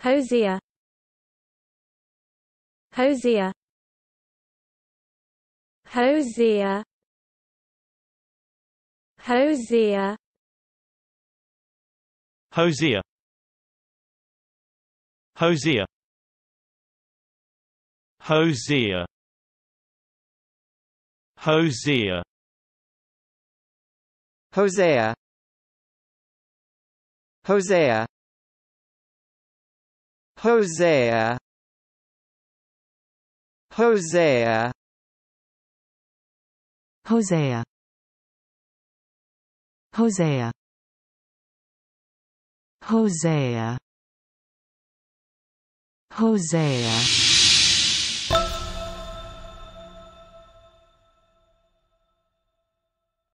Hosea Hosea Hosea Hosea Hosea Hosea Hosea Hosea Hosea Hosea Hosea Hosea Hosea Hosea Hosea Hosea